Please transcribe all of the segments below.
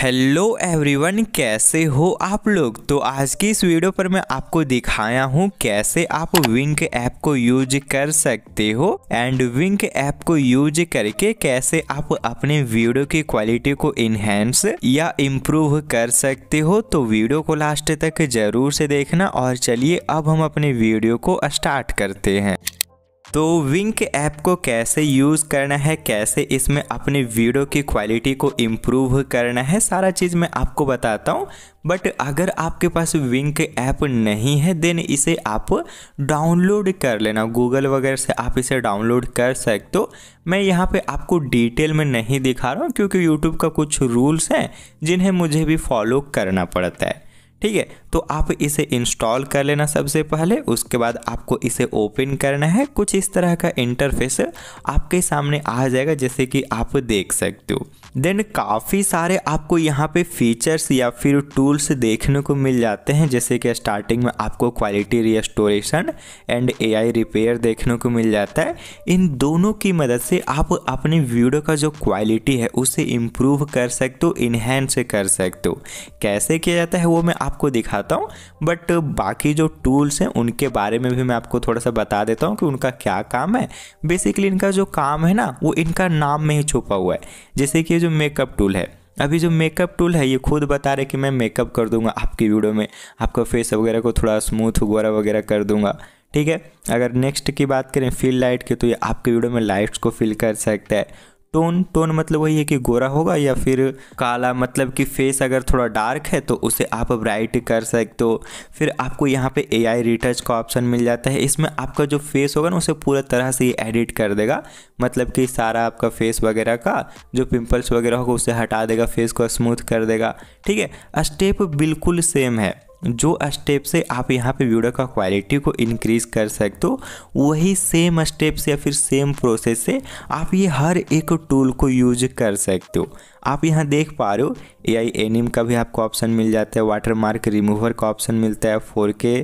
hello everyone कैसे हो आप लोग तो आज की इस वीडियो पर मैं आपको दिखाया हूँ कैसे आप विंक ऐप को यूज कर सकते हो एंड विंक ऐप को यूज करके कैसे आप अपने वीडियो की क्वालिटी को इनहेंस या इम्प्रूव कर सकते हो तो वीडियो को लास्ट तक जरूर से देखना और चलिए अब हम अपने वीडियो को स्टार्ट करते हैं तो विंक ऐप को कैसे यूज़ करना है कैसे इसमें अपने वीडियो की क्वालिटी को इम्प्रूव करना है सारा चीज़ मैं आपको बताता हूँ बट अगर आपके पास विंक ऐप नहीं है देन इसे आप डाउनलोड कर लेना गूगल वगैरह से आप इसे डाउनलोड कर सकते हो मैं यहाँ पे आपको डिटेल में नहीं दिखा रहा हूँ क्योंकि यूट्यूब का कुछ रूल्स हैं जिन्हें मुझे भी फॉलो करना पड़ता है ठीक है तो आप इसे इंस्टॉल कर लेना सबसे पहले उसके बाद आपको इसे ओपन करना है कुछ इस तरह का इंटरफेस आपके सामने आ जाएगा जैसे कि आप देख सकते हो देन काफ़ी सारे आपको यहाँ पे फीचर्स या फिर टूल्स देखने को मिल जाते हैं जैसे कि स्टार्टिंग में आपको quality restoration and AI repair देखने को मिल जाता है इन दोनों की मदद से आप अपने वीडियो का जो क्वालिटी है उसे इम्प्रूव कर सकते हो इन्हेंस कर सकते हो कैसे किया जाता है वो मैं आप आपको दिखाता हूँ बट बाकी जो टूल्स हैं उनके बारे में भी मैं आपको थोड़ा सा बता देता हूँ कि उनका क्या काम है बेसिकली इनका जो काम है ना वो इनका नाम में ही छुपा हुआ है जैसे कि जो मेकअप टूल है अभी जो मेकअप टूल है ये खुद बता रहे कि मैं मेकअप कर दूंगा आपकी वीडियो में आपका फेस वगैरह को थोड़ा स्मूथ वगैरह वगैरह कर दूंगा ठीक है अगर नेक्स्ट की बात करें फील लाइट की तो ये आपकी वीडियो में लाइट्स को फिल कर सकता है टोन टोन मतलब वही है कि गोरा होगा या फिर काला मतलब कि फेस अगर थोड़ा डार्क है तो उसे आप ब्राइट कर सकते हो फिर आपको यहाँ पे एआई रिटच का ऑप्शन मिल जाता है इसमें आपका जो फेस होगा ना उसे पूरा तरह से ये एडिट कर देगा मतलब कि सारा आपका फेस वगैरह का जो पिंपल्स वगैरह होगा उसे हटा देगा फेस को स्मूथ कर देगा ठीक है स्टेप बिल्कुल सेम है जो स्टेप से आप यहाँ पे वीडियो का क्वालिटी को इंक्रीज़ कर सकते हो वही सेम स्टेप से या फिर सेम प्रोसेस से आप ये हर एक टूल को यूज कर सकते हो आप यहाँ देख पा रहे हो ए आई एनिम का भी आपको ऑप्शन मिल जाता है वाटर मार्क रिमूवर का ऑप्शन मिलता है फोर के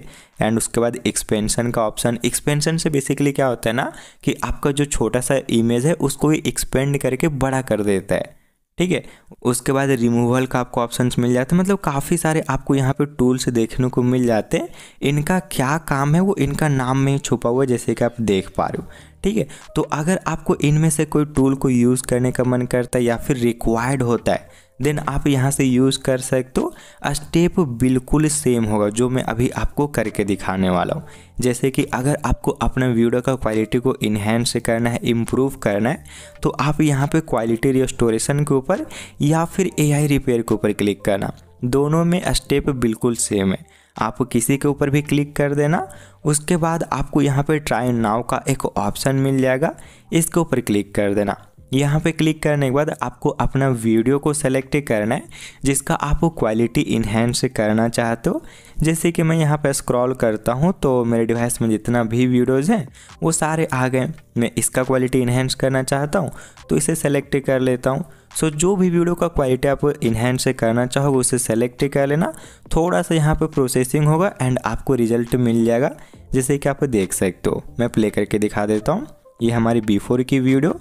एंड उसके बाद एक्सपेंशन का ऑप्शन एक्सपेंशन से बेसिकली क्या होता है ना कि आपका जो छोटा सा इमेज है उसको एक्सपेंड करके बड़ा कर देता है ठीक है उसके बाद रिमूवल का आपको ऑप्शंस मिल जाते हैं मतलब काफ़ी सारे आपको यहाँ पे टूल्स देखने को मिल जाते हैं इनका क्या काम है वो इनका नाम में छुपा हुआ जैसे कि आप देख पा रहे हो ठीक है तो अगर आपको इनमें से कोई टूल को यूज़ करने का मन करता है या फिर रिक्वायर्ड होता है देन आप यहाँ से यूज़ कर सकते हो स्टेप बिल्कुल सेम होगा जो मैं अभी आपको करके दिखाने वाला हूँ जैसे कि अगर आपको अपने वीडियो का क्वालिटी को इन्हेंस करना है इम्प्रूव करना है तो आप यहाँ पे क्वालिटी रिस्टोरेशन के ऊपर या फिर एआई रिपेयर के ऊपर क्लिक करना दोनों में स्टेप बिल्कुल सेम है आप किसी के ऊपर भी क्लिक कर देना उसके बाद आपको यहाँ पे ट्राई नाव का एक ऑप्शन मिल जाएगा इसके ऊपर क्लिक कर देना यहाँ पे क्लिक करने के बाद आपको अपना वीडियो को सेलेक्ट करना है जिसका आप क्वालिटी इन्हेंस करना चाहते हो जैसे कि मैं यहाँ पे स्क्रॉल करता हूँ तो मेरे डिवाइस में जितना भी वीडियोज़ हैं वो सारे आ गए मैं इसका क्वालिटी इन्हेंस करना चाहता हूँ तो इसे सेलेक्ट कर लेता हूँ सो so, जो भी वीडियो का क्वालिटी आप इन्हेंस करना चाहोगे उसे सेलेक्ट कर लेना थोड़ा सा यहाँ पर प्रोसेसिंग होगा एंड आपको रिजल्ट मिल जाएगा जैसे कि आप देख सकते हो मैं प्ले करके दिखा देता हूँ ये हमारी बिफोर की वीडियो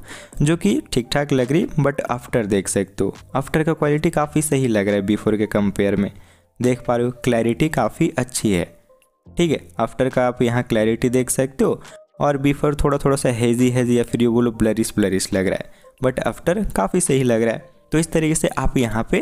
जो कि ठीक ठाक लग रही बट आफ्टर देख सकते हो आफ्टर का क्वालिटी काफ़ी सही लग रहा है बिफोर के कंपेयर में देख पा रहे हो क्लैरिटी काफ़ी अच्छी है ठीक है आफ्टर का आप यहाँ क्लैरिटी देख सकते हो और बिफोर थोड़ा थोड़ा सा हेजी हेजी या फिर ये बोलो ब्लरिश ब्लरिश लग रहा है बट आफ्टर काफ़ी सही लग रहा है तो इस तरीके से आप यहाँ पे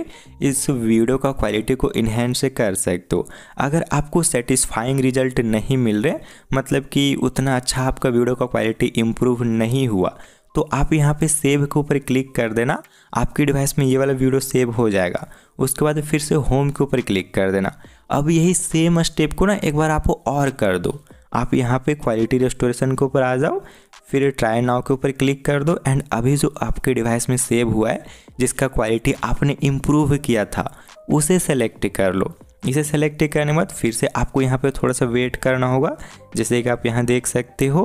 इस वीडियो का क्वालिटी को इन्हेंस कर सकते हो अगर आपको सेटिस्फाइंग रिजल्ट नहीं मिल रहे मतलब कि उतना अच्छा आपका वीडियो का क्वालिटी इम्प्रूव नहीं हुआ तो आप यहाँ पे सेव के ऊपर क्लिक कर देना आपकी डिवाइस में ये वाला वीडियो सेव हो जाएगा उसके बाद फिर से होम के ऊपर क्लिक कर देना अब यही सेम स्टेप को ना एक बार आप और कर दो आप यहाँ पे क्वालिटी रेस्टोरेशन के ऊपर आ जाओ फिर ट्राई नाव के ऊपर क्लिक कर दो एंड अभी जो आपके डिवाइस में सेव हुआ है जिसका क्वालिटी आपने इम्प्रूव किया था उसे सेलेक्ट कर लो इसे सेलेक्ट करने बाद फिर से आपको यहाँ पे थोड़ा सा वेट करना होगा जैसे कि आप यहाँ देख सकते हो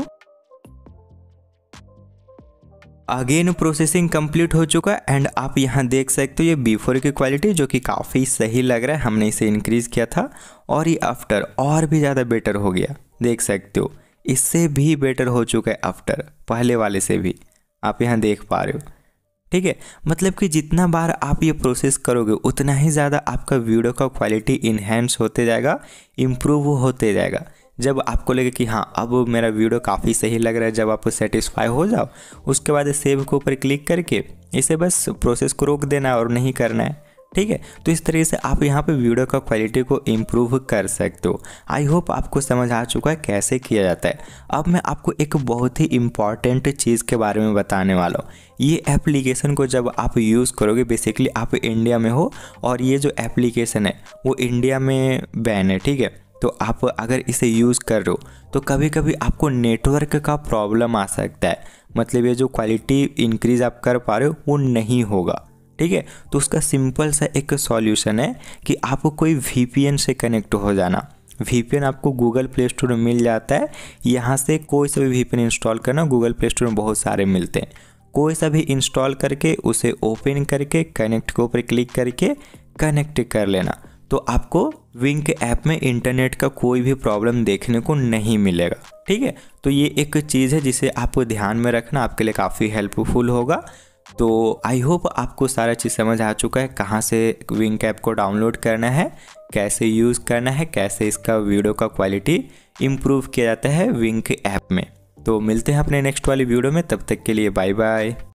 अगेन प्रोसेसिंग कंप्लीट हो चुका है एंड आप यहाँ देख सकते हो ये बिफोर की क्वालिटी जो कि काफ़ी सही लग रहा है हमने इसे इंक्रीज़ किया था और ये आफ्टर और भी ज़्यादा बेटर हो गया देख सकते हो इससे भी बेटर हो चुका है आफ्टर पहले वाले से भी आप यहाँ देख पा रहे हो ठीक है मतलब कि जितना बार आप ये प्रोसेस करोगे उतना ही ज़्यादा आपका वीडियो का क्वालिटी इन्हेंस होते जाएगा इम्प्रूव होते जाएगा जब आपको लगे कि हाँ अब मेरा वीडियो काफ़ी सही लग रहा है जब आप सेटिस्फाई हो जाओ उसके बाद सेव के ऊपर क्लिक करके इसे बस प्रोसेस को रोक देना और नहीं करना है ठीक है तो इस तरीके से आप यहाँ पे वीडियो का क्वालिटी को इम्प्रूव कर सकते हो आई होप आपको समझ आ चुका है कैसे किया जाता है अब मैं आपको एक बहुत ही इम्पॉर्टेंट चीज़ के बारे में बताने वाला हूँ ये एप्लीकेशन को जब आप यूज़ करोगे बेसिकली आप इंडिया में हो और ये जो एप्लीकेशन है वो इंडिया में बैन है ठीक है तो आप अगर इसे यूज़ कर रहे हो तो कभी कभी आपको नेटवर्क का प्रॉब्लम आ सकता है मतलब ये जो क्वालिटी इंक्रीज़ आप कर पा रहे हो वो नहीं होगा ठीक है तो उसका सिंपल सा एक सॉल्यूशन है कि आपको कोई वी से कनेक्ट हो जाना वी आपको गूगल प्ले स्टोर में मिल जाता है यहाँ से कोई सा भी वी इंस्टॉल करना गूगल प्ले स्टोर में बहुत सारे मिलते हैं कोई सा भी इंस्टॉल करके उसे ओपन करके कनेक्ट के ऊपर क्लिक करके कनेक्ट कर लेना तो आपको विंक ऐप में इंटरनेट का कोई भी प्रॉब्लम देखने को नहीं मिलेगा ठीक है तो ये एक चीज़ है जिसे आपको ध्यान में रखना आपके लिए काफ़ी हेल्पफुल होगा तो आई होप आपको सारा चीज़ समझ आ चुका है कहाँ से विंग कैप को डाउनलोड करना है कैसे यूज़ करना है कैसे इसका वीडियो का क्वालिटी इम्प्रूव किया जाता है विंग ऐप में तो मिलते हैं अपने नेक्स्ट वाली वीडियो में तब तक के लिए बाय बाय